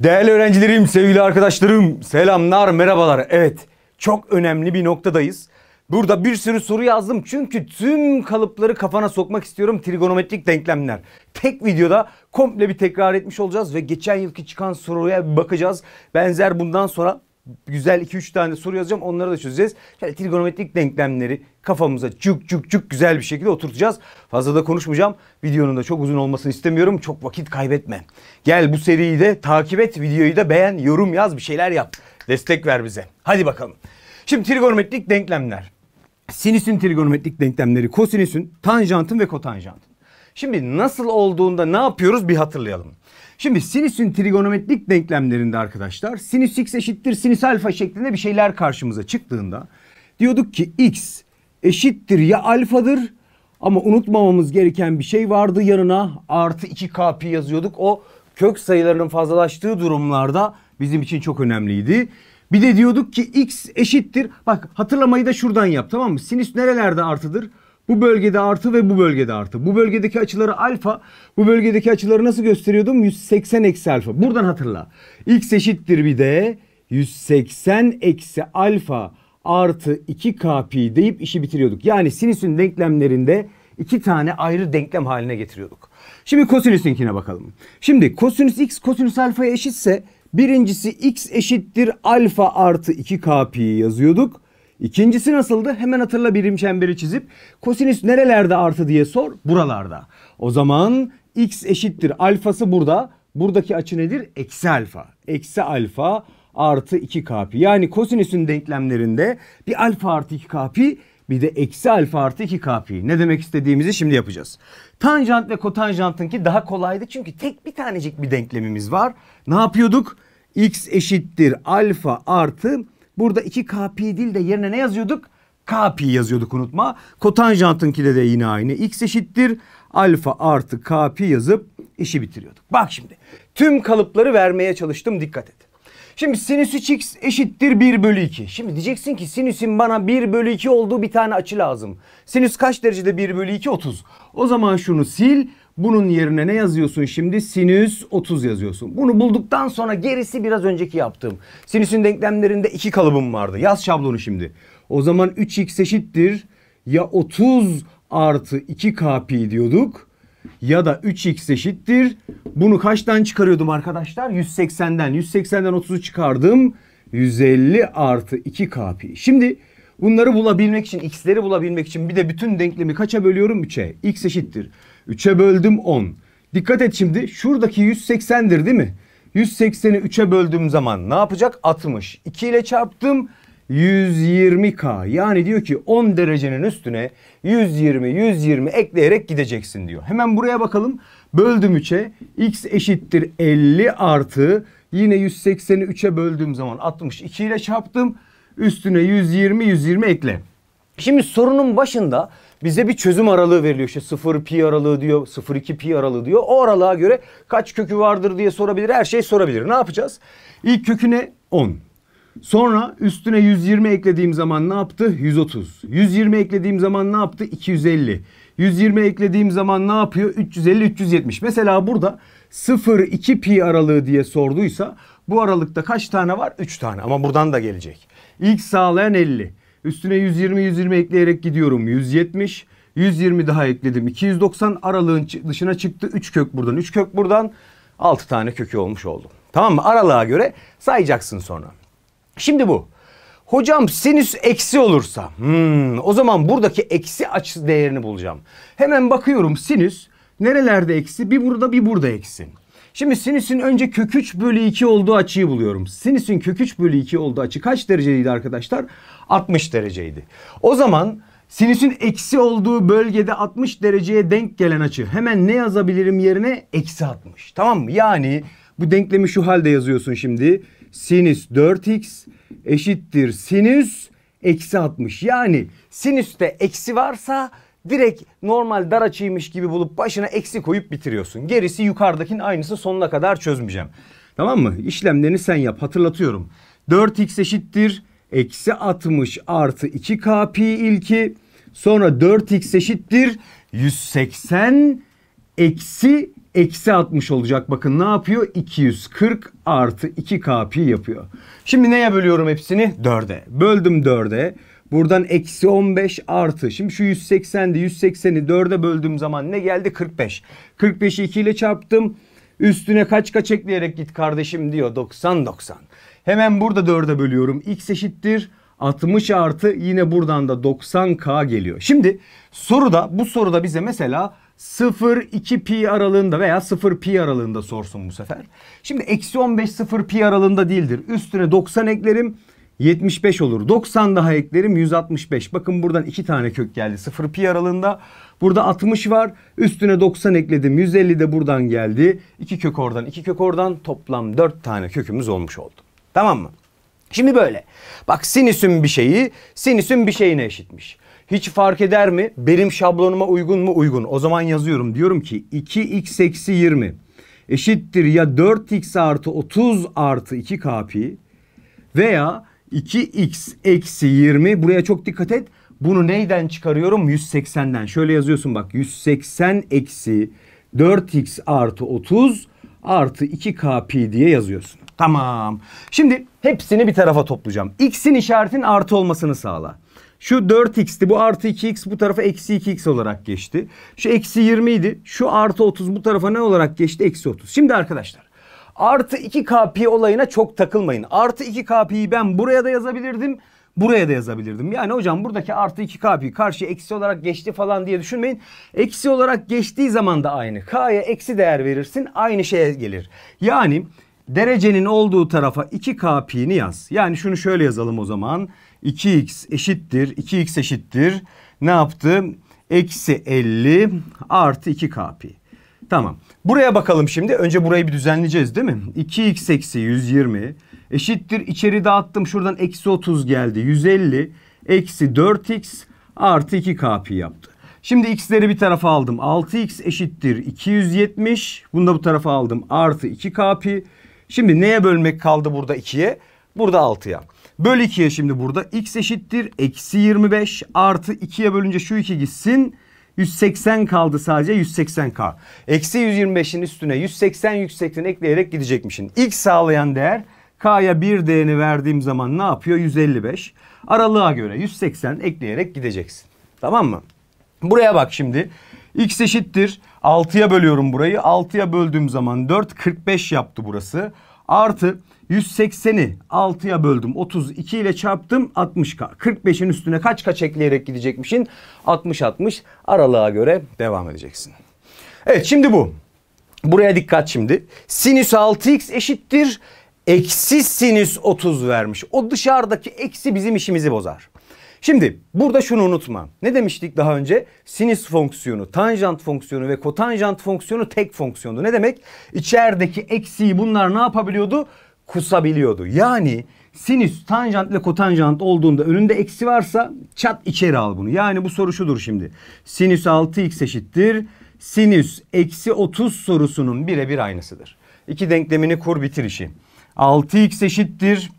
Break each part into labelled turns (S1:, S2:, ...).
S1: Değerli öğrencilerim, sevgili arkadaşlarım, selamlar, merhabalar. Evet, çok önemli bir noktadayız. Burada bir sürü soru yazdım çünkü tüm kalıpları kafana sokmak istiyorum trigonometrik denklemler. Tek videoda komple bir tekrar etmiş olacağız ve geçen yılki çıkan soruya bakacağız. Benzer bundan sonra güzel 2-3 tane soru yazacağım. Onları da çözeceğiz. Şöyle trigonometrik denklemleri kafamıza cuk cuk cuk güzel bir şekilde oturtacağız. Fazla da konuşmayacağım. Videonun da çok uzun olmasını istemiyorum. Çok vakit kaybetme. Gel bu seriyi de takip et. Videoyu da beğen, yorum yaz, bir şeyler yap. Destek ver bize. Hadi bakalım. Şimdi trigonometrik denklemler. Sinüsün trigonometrik denklemleri kosinüsün, tanjantın ve kotanjantın. Şimdi nasıl olduğunda ne yapıyoruz bir hatırlayalım. Şimdi sinüsün trigonometrik denklemlerinde arkadaşlar sinüs x eşittir sinüs alfa şeklinde bir şeyler karşımıza çıktığında diyorduk ki x eşittir ya alfadır ama unutmamamız gereken bir şey vardı yanına artı 2k pi yazıyorduk. O kök sayılarının fazlalaştığı durumlarda bizim için çok önemliydi. Bir de diyorduk ki x eşittir. Bak hatırlamayı da şuradan yap tamam mı? Sinüs nerelerde artıdır? Bu bölgede artı ve bu bölgede artı. Bu bölgedeki açıları alfa. Bu bölgedeki açıları nasıl gösteriyordum? 180 eksi alfa. Buradan hatırla. X eşittir bir de 180 eksi alfa artı 2k pi deyip işi bitiriyorduk. Yani sinüsün denklemlerinde iki tane ayrı denklem haline getiriyorduk. Şimdi kosinüsünkine bakalım. Şimdi kosinüs x kosinüs alfaya eşitse birincisi x eşittir alfa artı 2k pi yazıyorduk. İkincisi nasıldı? Hemen hatırla birim çemberi çizip kosinüs nerelerde artı diye sor. Buralarda. O zaman x eşittir alfası burada. Buradaki açı nedir? Eksi alfa. Eksi alfa artı 2k Yani kosinüsün denklemlerinde bir alfa artı 2k bir de eksi alfa artı 2k Ne demek istediğimizi şimdi yapacağız. Tanjant ve kotanjantın ki daha kolaydı çünkü tek bir tanecik bir denklemimiz var. Ne yapıyorduk? x eşittir alfa artı Burada 2KP değil de yerine ne yazıyorduk? KP yazıyorduk unutma. Kotanjantınkide de yine aynı. X eşittir alfa artı KP yazıp işi bitiriyorduk. Bak şimdi tüm kalıpları vermeye çalıştım dikkat et. Şimdi sinüs 3x eşittir 1 bölü 2. Şimdi diyeceksin ki sinüsün bana 1 bölü 2 olduğu bir tane açı lazım. Sinüs kaç derecede 1 bölü 2? 30. O zaman şunu sil. Bunun yerine ne yazıyorsun şimdi? Sinüs 30 yazıyorsun. Bunu bulduktan sonra gerisi biraz önceki yaptığım. Sinüsün denklemlerinde iki kalıbım vardı. Yaz şablonu şimdi. O zaman 3x eşittir ya 30 artı 2k pi diyorduk ya da 3x eşittir. Bunu kaçtan çıkarıyordum arkadaşlar? 180'den. 180'den 30'u çıkardım. 150 artı 2k pi. Şimdi bunları bulabilmek için, x'leri bulabilmek için bir de bütün denklemi kaça bölüyorum? 3'e. x eşittir. 3'e böldüm 10. Dikkat et şimdi şuradaki 180'dir değil mi? 180'i 3'e böldüğüm zaman ne yapacak? 60. 2 ile çarptım 120K. Yani diyor ki 10 derecenin üstüne 120 120 ekleyerek gideceksin diyor. Hemen buraya bakalım. Böldüm 3'e x eşittir 50 artı yine 180'i 3'e böldüğüm zaman 60. 2 ile çarptım üstüne 120 120 ekle. Şimdi sorunun başında bize bir çözüm aralığı veriliyor. İşte 0 pi aralığı diyor, 0,2 pi aralığı diyor. O aralığa göre kaç kökü vardır diye sorabilir, her şey sorabilir. Ne yapacağız? İlk köküne 10. Sonra üstüne 120 eklediğim zaman ne yaptı? 130. 120 eklediğim zaman ne yaptı? 250. 120 eklediğim zaman ne yapıyor? 350 370. Mesela burada 0-2 pi aralığı diye sorduysa bu aralıkta kaç tane var? 3 tane ama buradan da gelecek. İlk sağlayan 50. Üstüne 120-120 ekleyerek gidiyorum. 170. 120 daha ekledim. 290 aralığın dışına çıktı. 3 kök buradan. 3 kök buradan. 6 tane kökü olmuş oldu. Tamam mı? Aralığa göre sayacaksın sonra. Şimdi bu. Hocam sinüs eksi olursa. Hmm, o zaman buradaki eksi açı değerini bulacağım. Hemen bakıyorum sinüs nerelerde eksi? Bir burada bir burada eksi. Şimdi sinüsün önce kök 3 bölü 2 olduğu açıyı buluyorum. Sinüsün kök 3 bölü 2 olduğu açı kaç dereceydi arkadaşlar? 60 dereceydi. O zaman sinüsün eksi olduğu bölgede 60 dereceye denk gelen açı. Hemen ne yazabilirim yerine? Eksi 60. Tamam mı? Yani bu denklemi şu halde yazıyorsun şimdi. Sinüs 4x eşittir sinüs eksi 60. Yani sinüste eksi varsa direkt normal dar açıymış gibi bulup başına eksi koyup bitiriyorsun. Gerisi yukarıdakinin aynısı sonuna kadar çözmeyeceğim. Tamam mı? İşlemlerini sen yap hatırlatıyorum. 4x eşittir eksi 60 artı 2k pi ilki sonra 4x eşittir 180 eksi eksi 60 olacak. Bakın ne yapıyor? 240 artı 2 kp yapıyor. Şimdi neye bölüyorum hepsini? 4'e. Böldüm 4'e. Buradan eksi 15 artı. Şimdi şu 180'di. 180'i 4'e böldüğüm zaman ne geldi? 45. 45'i 2 ile çarptım. Üstüne kaç kaç ekleyerek git kardeşim diyor. 90 90. Hemen burada 4'e bölüyorum. X eşittir. 60 artı yine buradan da 90K geliyor. Şimdi soruda bu soruda bize mesela 0-2 pi aralığında veya 0 pi aralığında sorsun bu sefer. Şimdi eksi 15 0 pi aralığında değildir. Üstüne 90 eklerim. 75 olur. 90 daha eklerim 165. Bakın buradan iki tane kök geldi. 0 pi aralığında. Burada 60 var. Üstüne 90 ekledim. 150 de buradan geldi. İki kök oradan iki kök oradan toplam 4 tane kökümüz olmuş oldu. Tamam mı? Şimdi böyle. Bak sinüsün bir şeyi sinüsün bir şeyine eşitmiş. Hiç fark eder mi? Benim şablonuma uygun mu? Uygun. O zaman yazıyorum. Diyorum ki 2x eksi 20 eşittir ya 4x artı 30 artı 2 kp veya 2x eksi 20 buraya çok dikkat et. Bunu neyden çıkarıyorum? 180'den. Şöyle yazıyorsun bak 180 eksi 4x artı 30 artı 2k pi diye yazıyorsun. Tamam. Şimdi hepsini bir tarafa toplayacağım. X'in işaretin artı olmasını sağla. Şu 4x'ti bu artı 2x bu tarafa eksi 2x olarak geçti. Şu eksi 20 idi. Şu artı 30 bu tarafa ne olarak geçti? Eksi 30. Şimdi arkadaşlar Artı 2KP olayına çok takılmayın. Artı 2KP'yi ben buraya da yazabilirdim. Buraya da yazabilirdim. Yani hocam buradaki artı 2KP karşıya eksi olarak geçti falan diye düşünmeyin. Eksi olarak geçtiği zaman da aynı. K'ya eksi değer verirsin aynı şeye gelir. Yani derecenin olduğu tarafa 2KP'ni yaz. Yani şunu şöyle yazalım o zaman. 2x eşittir. 2x eşittir. Ne yaptı? Eksi 50 artı 2KP. Tamam. Buraya bakalım şimdi. Önce burayı bir düzenleyeceğiz değil mi? 2x eksi 120 eşittir. İçeri dağıttım. Şuradan eksi 30 geldi. 150 eksi 4x artı 2k yaptı. Şimdi x'leri bir tarafa aldım. 6x eşittir 270. Bunu da bu tarafa aldım. Artı 2k Şimdi neye bölmek kaldı burada 2'ye? Burada 6'ya. Böl 2'ye şimdi burada. x eşittir. Eksi 25 artı 2'ye bölünce şu 2 gitsin. 180 kaldı sadece 180K. Eksi 125'in üstüne 180 yüksekliğini ekleyerek gidecekmişin. İlk sağlayan değer K'ya bir değerini verdiğim zaman ne yapıyor? 155. Aralığa göre 180 ekleyerek gideceksin. Tamam mı? Buraya bak şimdi. X eşittir. 6'ya bölüyorum burayı. 6'ya böldüğüm zaman 4. 45 yaptı burası. Artı 180'i 6'ya böldüm. 32 ile çarptım 60 45'in üstüne kaç kaç ekleyerek gidecekmişin 60 60 aralığa göre devam edeceksin. Evet şimdi bu. Buraya dikkat şimdi. Sinüs 6x eşittir. Eksi sinüs 30 vermiş. O dışarıdaki eksi bizim işimizi bozar. Şimdi burada şunu unutma. Ne demiştik daha önce? Sinüs fonksiyonu, tanjant fonksiyonu ve kotanjant fonksiyonu tek fonksiyondu. Ne demek? İçerideki eksiği bunlar ne yapabiliyordu? Kusabiliyordu. Yani sinüs tanjant ile kotanjant olduğunda önünde eksi varsa çat içeri al bunu. Yani bu soru şudur şimdi. Sinüs 6x eşittir. Sinüs eksi 30 sorusunun birebir aynısıdır. İki denklemini kur bitir işi. 6x eşittir.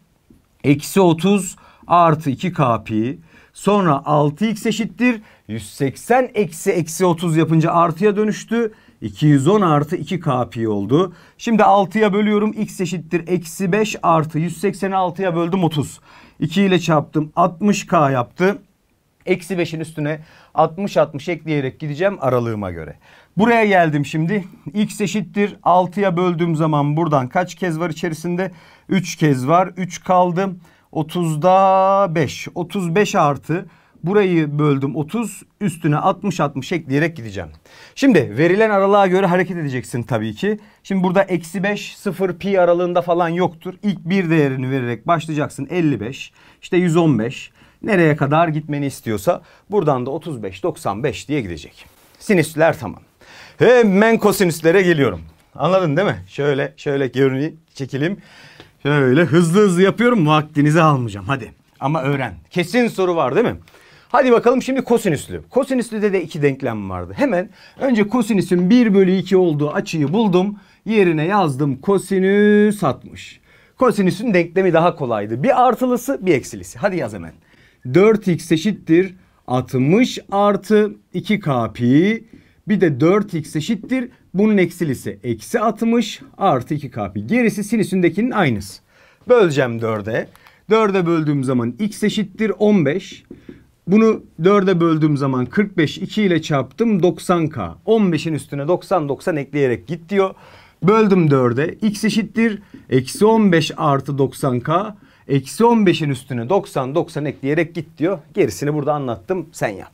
S1: Eksi 30 artı 2 k pi Sonra 6x eşittir. 180 eksi eksi 30 yapınca artıya dönüştü. 210 artı 2k oldu. Şimdi 6'ya bölüyorum. x eşittir. Eksi 5 artı 180'i 6'ya böldüm 30. 2 ile çarptım. 60k yaptı. Eksi 5'in üstüne 60-60 ekleyerek gideceğim aralığıma göre. Buraya geldim şimdi. X eşittir 6'ya böldüğüm zaman buradan kaç kez var içerisinde? 3 kez var. 3 kaldı. 30'da 5. 35 artı burayı böldüm 30 üstüne 60 60 ekleyerek gideceğim. Şimdi verilen aralığa göre hareket edeceksin tabii ki. Şimdi burada eksi 5 0 pi aralığında falan yoktur. İlk bir değerini vererek başlayacaksın 55 işte 115 nereye kadar gitmeni istiyorsa buradan da 35 95 diye gidecek. Sinüsler tamam. Hemen kosinüslere geliyorum. Anladın değil mi? Şöyle şöyle görüneyim çekileyim. Şöyle hızlı hızlı yapıyorum vaktinizi almayacağım hadi. Ama öğren. Kesin soru var değil mi? Hadi bakalım şimdi kosinüslü. Kosinüslüde de iki denklem vardı. Hemen önce kosinüsün 1 bölü 2 olduğu açıyı buldum. Yerine yazdım kosinüs 60. Kosinüsün denklemi daha kolaydı. Bir artılısı bir eksilisi. Hadi yaz hemen. 4x eşittir 60 artı 2k pi bir de 4x eşittir. Bunun eksilisi eksi 60 artı 2k Gerisi sinüsündekinin aynısı. Böleceğim 4'e. 4'e böldüğüm zaman x eşittir 15. Bunu 4'e böldüğüm zaman 45 2 ile çarptım 90k. 15'in üstüne 90 90 ekleyerek git diyor. Böldüm 4'e x eşittir eksi 15 artı 90k. Eksi 15'in üstüne 90 90 ekleyerek git diyor. Gerisini burada anlattım sen yap.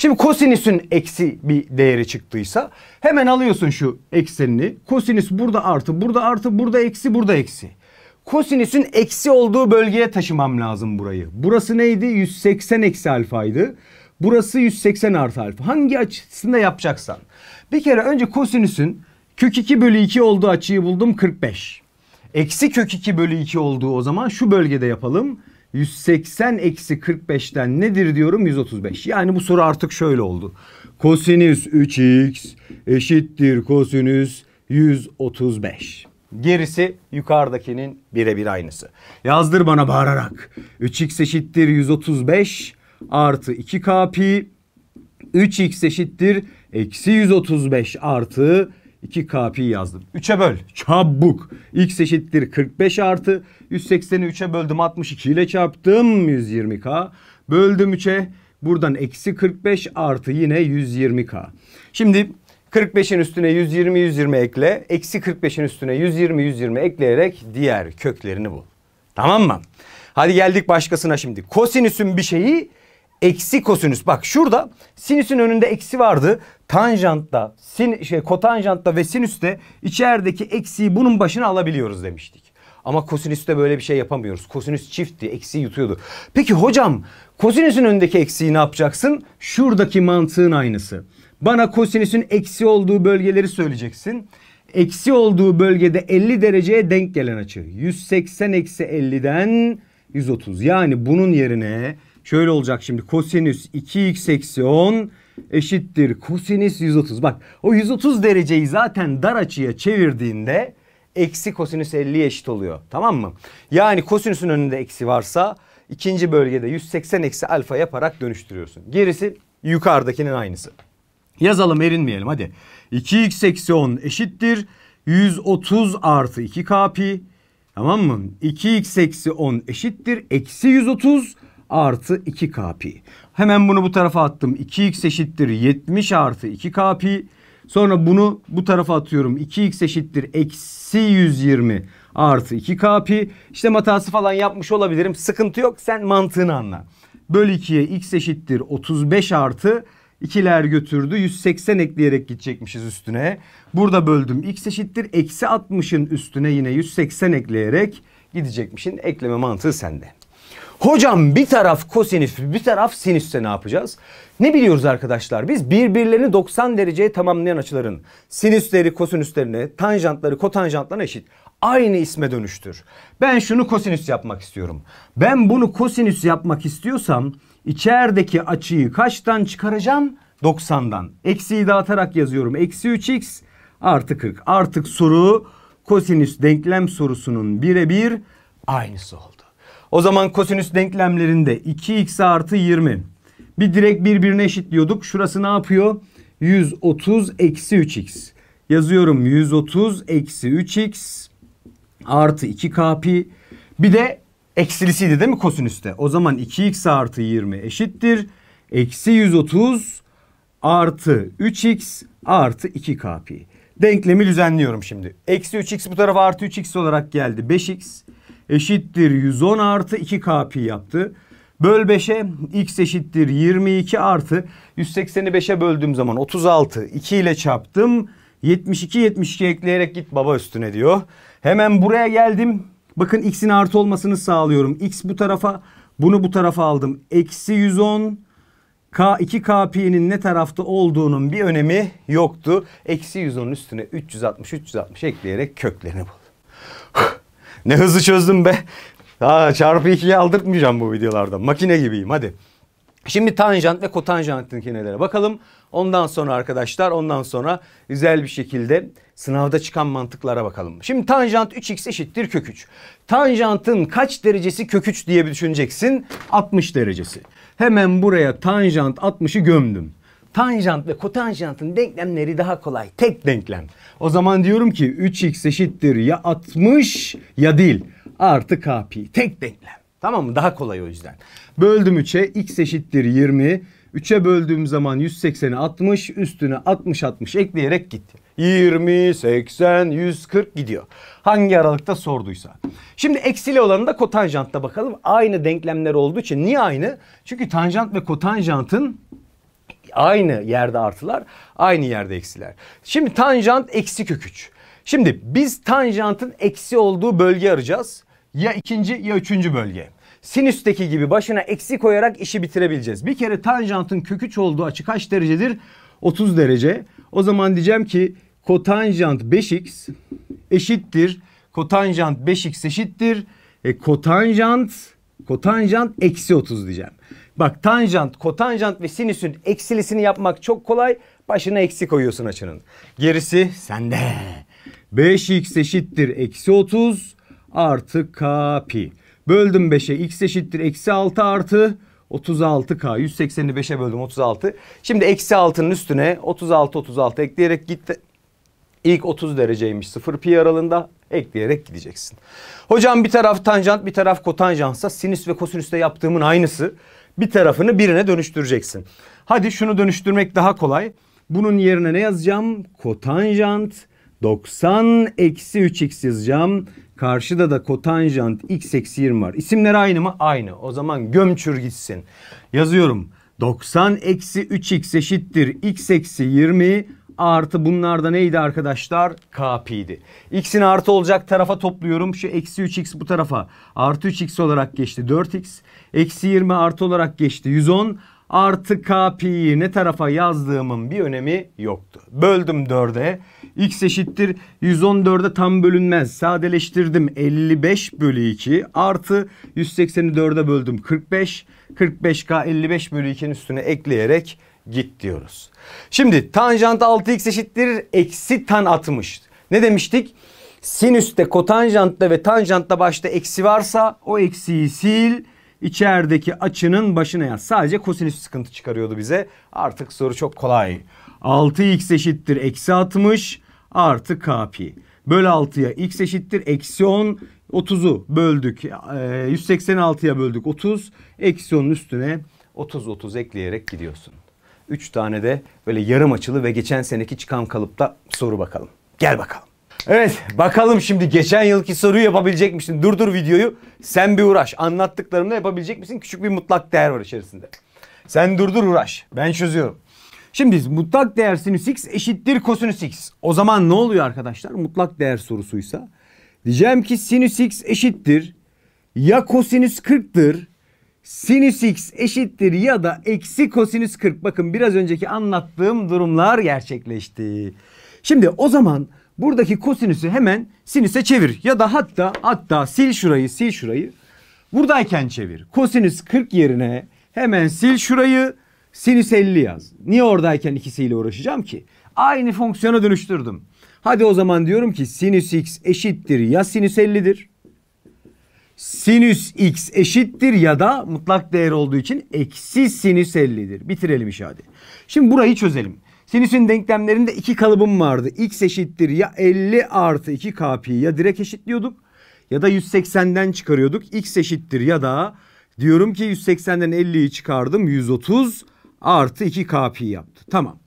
S1: Şimdi kosinüsün eksi bir değeri çıktıysa hemen alıyorsun şu eksenini. Kosinüs burada artı, burada artı, burada eksi, burada eksi. Kosinüsün eksi olduğu bölgeye taşımam lazım burayı. Burası neydi? 180 eksi alfaydı. Burası 180 artı alfa. Hangi açısında yapacaksan. Bir kere önce kosinüsün kök 2 bölü 2 olduğu açıyı buldum 45. Eksi kök 2 bölü 2 olduğu o zaman şu bölgede yapalım. 180 eksi 45'ten nedir diyorum 135. Yani bu soru artık şöyle oldu. Kosinüs 3x eşittir kosinüs 135. Gerisi yukarıdakinin birebir aynısı. Yazdır bana bağırarak. 3x eşittir 135 artı 2k 3x eşittir eksi 135 artı 2K pi yazdım. 3'e böl. Çabuk. X eşittir 45 artı. 180'i 3'e böldüm 62 ile çarptım 120K. Böldüm 3'e. Buradan eksi 45 artı yine 120K. Şimdi 45'in üstüne 120 120 ekle. Eksi 45'in üstüne 120 120 ekleyerek diğer köklerini bul. Tamam mı? Hadi geldik başkasına şimdi. Kosinüsün bir şeyi eksi kosinüs. Bak şurada sinüsün önünde eksi vardı. Tanjantta, sin, şey, kotanjantta ve sinüste içerideki eksiyi bunun başına alabiliyoruz demiştik. Ama kosinüste böyle bir şey yapamıyoruz. Kosinüs çiftti, eksi yutuyordu. Peki hocam kosinüsün önündeki eksiyi ne yapacaksın? Şuradaki mantığın aynısı. Bana kosinüsün eksi olduğu bölgeleri söyleyeceksin. Eksi olduğu bölgede 50 dereceye denk gelen açı. 180 eksi 50'den 130. Yani bunun yerine Şöyle olacak şimdi kosinüs 2x eksi 10 eşittir kosinüs 130. Bak o 130 dereceyi zaten dar açıya çevirdiğinde eksi kosinüs 50 eşit oluyor. Tamam mı? Yani kosinüsün önünde eksi varsa ikinci bölgede 180 eksi alfa yaparak dönüştürüyorsun. Gerisi yukarıdakinin aynısı. Yazalım erinmeyelim hadi. 2x eksi 10 eşittir. 130 artı 2 kpi Tamam mı? 2x eksi 10 eşittir. Eksi 130 artı 2k pi. Hemen bunu bu tarafa attım. 2x eşittir 70 artı 2k pi. Sonra bunu bu tarafa atıyorum. 2x eşittir eksi 120 artı 2k pi. İşte matası falan yapmış olabilirim. Sıkıntı yok. Sen mantığını anla. Böl 2'ye x eşittir 35 artı ikiler götürdü. 180 ekleyerek gidecekmişiz üstüne. Burada böldüm. x eşittir eksi 60'ın üstüne yine 180 ekleyerek gidecekmişin. Ekleme mantığı sende. Hocam bir taraf kosinüs bir taraf sinüsse ne yapacağız? Ne biliyoruz arkadaşlar? Biz birbirlerini 90 dereceye tamamlayan açıların sinüsleri kosinüslerine, tanjantları kotanjantlarına eşit aynı isme dönüştür. Ben şunu kosinüs yapmak istiyorum. Ben bunu kosinüs yapmak istiyorsam içerideki açıyı kaçtan çıkaracağım? 90'dan. Eksiyi dağıtarak yazıyorum. Eksi 3x artı 40. Artık soru kosinüs denklem sorusunun birebir aynısı oldu. O zaman kosinüs denklemlerinde 2x artı 20. Bir direkt birbirine eşitliyorduk. Şurası ne yapıyor? 130 eksi 3x. Yazıyorum 130 eksi 3x artı 2k pi. Bir de eksilisiydi değil mi kosinüste? O zaman 2x artı 20 eşittir. Eksi 130 artı 3x artı 2k pi. Denklemi düzenliyorum şimdi. Eksi 3x bu tarafa artı 3x olarak geldi. 5x eşittir 110 artı 2k yaptı. Böl 5'e x eşittir 22 artı 180'i 5'e böldüğüm zaman 36 2 ile çarptım. 72 72 ekleyerek git baba üstüne diyor. Hemen buraya geldim. Bakın x'in artı olmasını sağlıyorum. x bu tarafa bunu bu tarafa aldım. Eksi 110 K, 2 KP'nin ne tarafta olduğunun bir önemi yoktu. Eksi 110'un üstüne 360 360 ekleyerek köklerini buldum. Ne hızlı çözdüm be. Aa, çarpı ikiye aldırtmayacağım bu videolarda. Makine gibiyim hadi. Şimdi tanjant ve kotanjantın kenelere bakalım. Ondan sonra arkadaşlar ondan sonra güzel bir şekilde sınavda çıkan mantıklara bakalım. Şimdi tanjant 3x eşittir kök 3. Tanjantın kaç derecesi kök 3 diye bir düşüneceksin? 60 derecesi. Hemen buraya tanjant 60'ı gömdüm tanjant ve kotanjantın denklemleri daha kolay. Tek denklem. O zaman diyorum ki 3x eşittir ya 60 ya değil. Artı k pi. Tek denklem. Tamam mı? Daha kolay o yüzden. Böldüm 3'e. x eşittir 20. 3'e böldüğüm zaman 180'e 60. Üstüne 60 60 ekleyerek gitti. 20, 80, 140 gidiyor. Hangi aralıkta sorduysa. Şimdi eksili olanı da kotanjantta bakalım. Aynı denklemler olduğu için. Niye aynı? Çünkü tanjant ve kotanjantın aynı yerde artılar, aynı yerde eksiler. Şimdi tanjant eksi kök 3. Şimdi biz tanjantın eksi olduğu bölge arayacağız. Ya ikinci ya üçüncü bölge. Sinüsteki gibi başına eksi koyarak işi bitirebileceğiz. Bir kere tanjantın köküç olduğu açı kaç derecedir? 30 derece. O zaman diyeceğim ki kotanjant 5x eşittir. Kotanjant 5x eşittir. E, kotanjant kotanjant eksi 30 diyeceğim. Bak tanjant, kotanjant ve sinüsün eksilisini yapmak çok kolay. Başına eksi koyuyorsun açının. Gerisi sende. 5x eşittir eksi 30 artı k pi. Böldüm 5'e x eşittir eksi 6 artı 36k. 180'i 5'e böldüm 36. Şimdi eksi 6'nın üstüne 36 36 ekleyerek gitti. İlk 30 dereceymiş 0 pi aralığında ekleyerek gideceksin. Hocam bir taraf tanjant bir taraf kotanjansa sinüs ve kosinüste yaptığımın aynısı bir tarafını birine dönüştüreceksin. Hadi şunu dönüştürmek daha kolay. Bunun yerine ne yazacağım? Kotanjant 90 eksi 3x yazacağım. Karşıda da kotanjant x eksi 20 var. İsimler aynı mı? Aynı. O zaman gömçür gitsin. Yazıyorum. 90 eksi 3x eşittir x eksi 20 artı bunlarda neydi arkadaşlar? Kp'di. X'in artı olacak tarafa topluyorum. Şu eksi 3x bu tarafa. Artı 3x olarak geçti 4x. Eksi 20 artı olarak geçti 110. Artı kp'yi ne tarafa yazdığımın bir önemi yoktu. Böldüm 4'e. x eşittir 114'e tam bölünmez. Sadeleştirdim 55 bölü 2 artı 180'i 4'e böldüm 45. 45k 55 bölü 2'nin üstüne ekleyerek git diyoruz. Şimdi tanjant 6x eşittir eksi tan 60. Ne demiştik? Sinüste kotanjantta ve tanjantta başta eksi varsa o eksiyi sil içerideki açının başına yaz. Sadece kosinüs sıkıntı çıkarıyordu bize. Artık soru çok kolay. 6x eşittir eksi 60 artı k pi. Böl 6'ya x eşittir eksi 10 30'u böldük. 186'ya ee, böldük 30. Eksi 10'un üstüne 30 30 ekleyerek gidiyorsun. 3 tane de böyle yarım açılı ve geçen seneki çıkan kalıpta soru bakalım. Gel bakalım. Evet bakalım şimdi geçen yılki soruyu yapabilecek misin? Dur dur videoyu sen bir uğraş. Anlattıklarımda yapabilecek misin? Küçük bir mutlak değer var içerisinde. Sen dur dur uğraş. Ben çözüyorum. Şimdi mutlak değer sinüs x eşittir kosinüs x. O zaman ne oluyor arkadaşlar? Mutlak değer sorusuysa. Diyeceğim ki sinüs x eşittir. Ya kosinüs 40'tır sinüs x eşittir ya da eksi kosinüs 40. Bakın biraz önceki anlattığım durumlar gerçekleşti. Şimdi o zaman buradaki kosinüsü hemen sinüse çevir. Ya da hatta hatta sil şurayı sil şurayı. Buradayken çevir. Kosinüs 40 yerine hemen sil şurayı sinüs 50 yaz. Niye oradayken ikisiyle uğraşacağım ki? Aynı fonksiyona dönüştürdüm. Hadi o zaman diyorum ki sinüs x eşittir ya sinüs 50'dir sinüs x eşittir ya da mutlak değer olduğu için eksi sinüs 50'dir. Bitirelim hadi. Şimdi burayı çözelim. Sinüsün denklemlerinde iki kalıbım vardı. x eşittir ya 50 artı 2 pi ya direkt eşitliyorduk ya da 180'den çıkarıyorduk. x eşittir ya da diyorum ki 180'den 50'yi çıkardım 130 artı 2 pi yaptı. Tamam.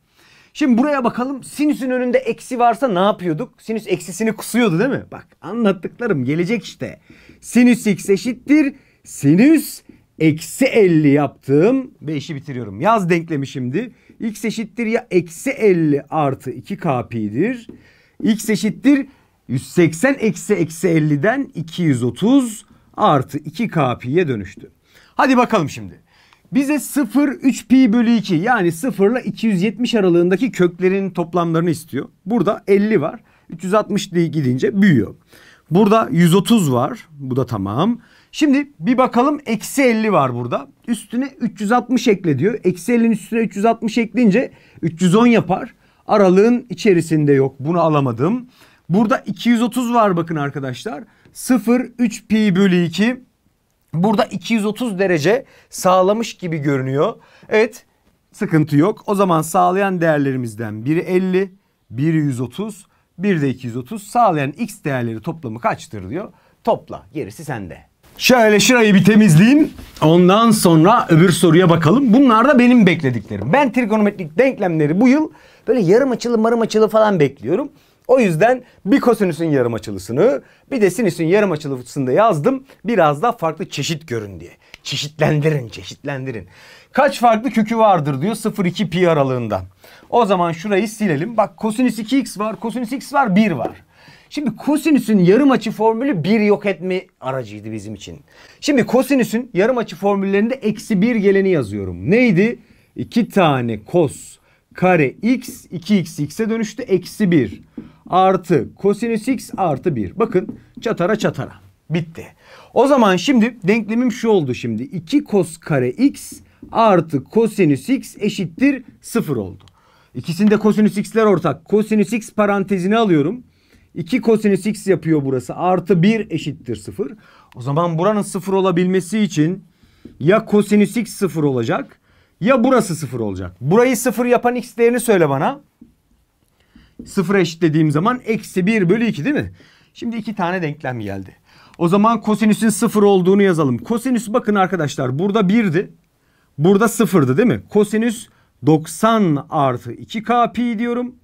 S1: Şimdi buraya bakalım sinüsün önünde eksi varsa ne yapıyorduk? Sinüs eksisini kusuyordu değil mi? Bak anlattıklarım gelecek işte. Sinüs x eşittir. Sinüs eksi 50 yaptığım ve işi bitiriyorum. Yaz denklemi şimdi. x eşittir ya eksi 50 artı 2kp'dir. x eşittir 180 eksi eksi 50'den 230 artı 2kp'ye dönüştü. Hadi bakalım şimdi. Bize 0 3 pi bölü 2 yani 0 ile 270 aralığındaki köklerin toplamlarını istiyor. Burada 50 var. 360 gidince büyüyor. Burada 130 var. Bu da tamam. Şimdi bir bakalım eksi 50 var burada. Üstüne 360 ekle diyor. Eksi 50'nin üstüne 360 ekleyince 310 yapar. Aralığın içerisinde yok. Bunu alamadım. Burada 230 var bakın arkadaşlar. 0 3 pi bölü 2. Burada 230 derece sağlamış gibi görünüyor. Evet sıkıntı yok. O zaman sağlayan değerlerimizden biri 50, biri 130, 1 de 230 sağlayan x değerleri toplamı kaçtır diyor. Topla gerisi sende. Şöyle şurayı bir temizleyeyim. Ondan sonra öbür soruya bakalım. Bunlar da benim beklediklerim. Ben trigonometrik denklemleri bu yıl böyle yarım açılı marım açılı falan bekliyorum. O yüzden bir kosinüsün yarım açılısını bir de sinüsün yarım açılısını da yazdım. Biraz daha farklı çeşit görün diye. Çeşitlendirin, çeşitlendirin. Kaç farklı kökü vardır diyor 0-2 pi aralığında. O zaman şurayı silelim. Bak kosinüs 2x var, kosinüs x var, 1 var. Şimdi kosinüsün yarım açı formülü bir yok etme aracıydı bizim için. Şimdi kosinüsün yarım açı formüllerinde eksi bir geleni yazıyorum. Neydi? 2 tane kos kare x 2x x'e dönüştü eksi 1 artı kosinüs x artı 1. Bakın çatara çatara. Bitti. O zaman şimdi denklemim şu oldu şimdi. 2 kos kare x artı kosinüs x eşittir 0 oldu. İkisinde kosinüs x'ler ortak. Kosinüs x parantezini alıyorum. 2 kosinüs x yapıyor burası. Artı 1 eşittir 0. O zaman buranın 0 olabilmesi için ya kosinüs x 0 olacak ya burası 0 olacak. Burayı 0 yapan x değerini söyle bana. 0 eşitlediğim zaman eksi 1 bölü 2 değil mi? Şimdi iki tane denklem geldi. O zaman kosinüsün 0 olduğunu yazalım. Kosinüs bakın arkadaşlar burada 1'di. Burada 0'dı değil mi? Kosinüs 90 artı 2k pi diyorum.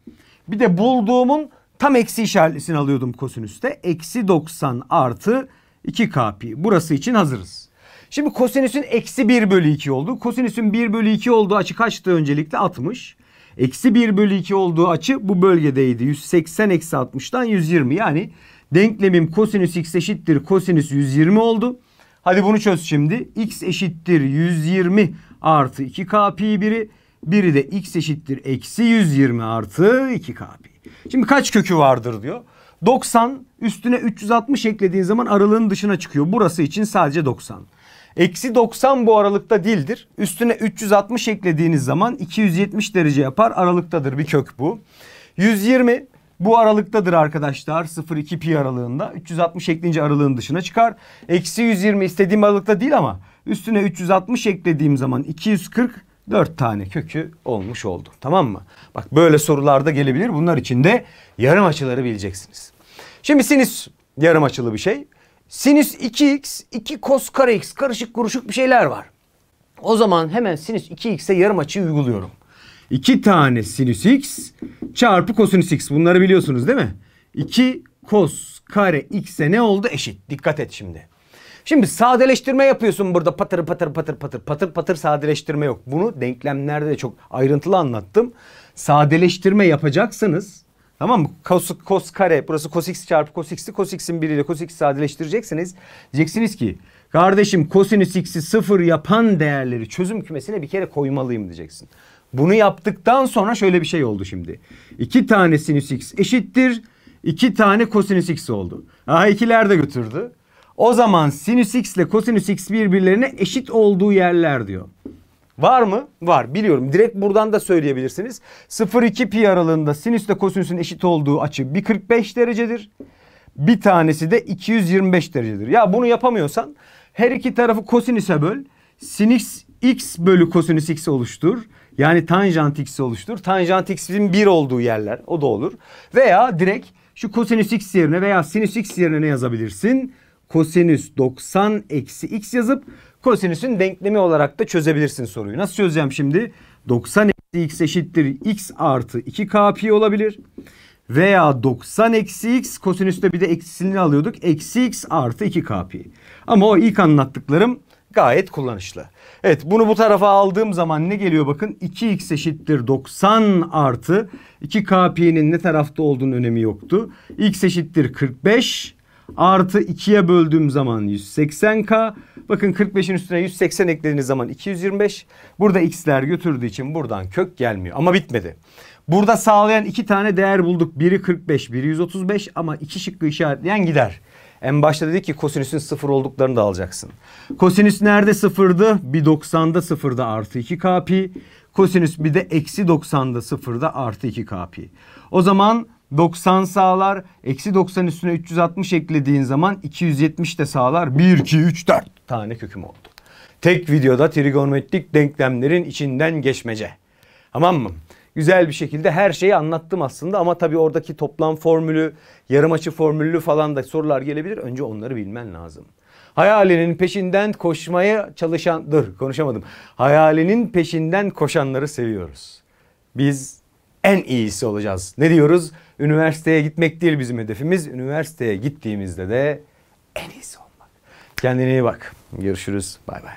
S1: Bir de bulduğumun tam eksi işaretlisini alıyordum kosinüste. Eksi 90 artı 2k pi. Burası için hazırız. Şimdi kosinüsün eksi 1 bölü 2 oldu. Kosinüsün 1 bölü 2 olduğu açı kaçtı öncelikle? 60. Eksi 1 bölü 2 olduğu açı bu bölgedeydi. 180 eksi 60'tan 120. Yani denklemim kosinüs x eşittir kosinüs 120 oldu. Hadi bunu çöz şimdi. x eşittir 120 artı 2k pi 1'i biri de x eşittir eksi 120 artı 2k pi. Şimdi kaç kökü vardır diyor. 90 üstüne 360 eklediğin zaman aralığın dışına çıkıyor. Burası için sadece 90. Eksi 90 bu aralıkta değildir. Üstüne 360 eklediğiniz zaman 270 derece yapar. Aralıktadır bir kök bu. 120 bu aralıktadır arkadaşlar. 0-2 pi aralığında. 360 ekleyince aralığın dışına çıkar. Eksi 120 istediğim aralıkta değil ama üstüne 360 eklediğim zaman 240 dört tane kökü olmuş oldu. Tamam mı? Bak böyle sorularda gelebilir. Bunlar için de yarım açıları bileceksiniz. Şimdi sinüs yarım açılı bir şey. Sinüs 2x, 2 kos kare x karışık kuruşuk bir şeyler var. O zaman hemen sinüs 2x'e yarım açıyı uyguluyorum. 2 tane sinüs x çarpı kosinüs x. Bunları biliyorsunuz değil mi? 2 kos kare x'e ne oldu? Eşit. Dikkat et şimdi. Şimdi sadeleştirme yapıyorsun burada patır patır patır patır patır patır sadeleştirme yok. Bunu denklemlerde de çok ayrıntılı anlattım. Sadeleştirme yapacaksınız. Tamam mı? Cos, cos kare burası cos x çarpı cos x'i cos x'in biriyle cos x'i sadeleştireceksiniz. Diyeceksiniz ki kardeşim cosinüs x'i sıfır yapan değerleri çözüm kümesine bir kere koymalıyım diyeceksin. Bunu yaptıktan sonra şöyle bir şey oldu şimdi. İki tane sinüs x eşittir. iki tane kosinüs x oldu. Aha ikiler de götürdü. O zaman sinüs x ile kosinüs x birbirlerine eşit olduğu yerler diyor. Var mı? Var. Biliyorum. Direkt buradan da söyleyebilirsiniz. 0-2 pi aralığında sinüsle kosinüsün eşit olduğu açı 145 derecedir. Bir tanesi de 225 derecedir. Ya bunu yapamıyorsan her iki tarafı kosinüse böl. Sinüs x bölü kosinüs x oluştur. Yani tanjant x oluştur. Tanjant x'in 1 olduğu yerler o da olur. Veya direkt şu kosinüs x yerine veya sinüs x yerine ne yazabilirsin? kosinüs 90 eksi x yazıp kosinüsün denklemi olarak da çözebilirsin soruyu. Nasıl çözeceğim şimdi? 90 eksi x eşittir x artı 2k pi olabilir. Veya 90 eksi x kosinüste bir de eksisini alıyorduk. Eksi x artı 2k pi. Ama o ilk anlattıklarım gayet kullanışlı. Evet bunu bu tarafa aldığım zaman ne geliyor bakın 2x eşittir 90 artı 2 kp'nin ne tarafta olduğunun önemi yoktu. x eşittir 45 artı 2'ye böldüğüm zaman 180k. Bakın 45'in üstüne 180 eklediğiniz zaman 225. Burada x'ler götürdüğü için buradan kök gelmiyor ama bitmedi. Burada sağlayan iki tane değer bulduk. Biri 45, biri 135 ama iki şıkkı işaretleyen gider. En başta dedik ki kosinüsün sıfır olduklarını da alacaksın. Kosinüs nerede sıfırdı? Bir 90'da sıfırda artı 2 kp. Kosinüs bir de eksi 90'da sıfırda artı 2 kp. O zaman 90 sağlar. Eksi 90 üstüne 360 eklediğin zaman 270 de sağlar. 1, 2, 3, 4 tane köküm oldu. Tek videoda trigonometrik denklemlerin içinden geçmece. Tamam mı? Güzel bir şekilde her şeyi anlattım aslında ama tabii oradaki toplam formülü, yarım açı formülü falan da sorular gelebilir. Önce onları bilmen lazım. Hayalinin peşinden koşmaya çalışan, dur konuşamadım. Hayalinin peşinden koşanları seviyoruz. Biz en iyisi olacağız. Ne diyoruz? Üniversiteye gitmek değil bizim hedefimiz. Üniversiteye gittiğimizde de en iyisi olmak. Kendine iyi bak. Görüşürüz. Bay bay.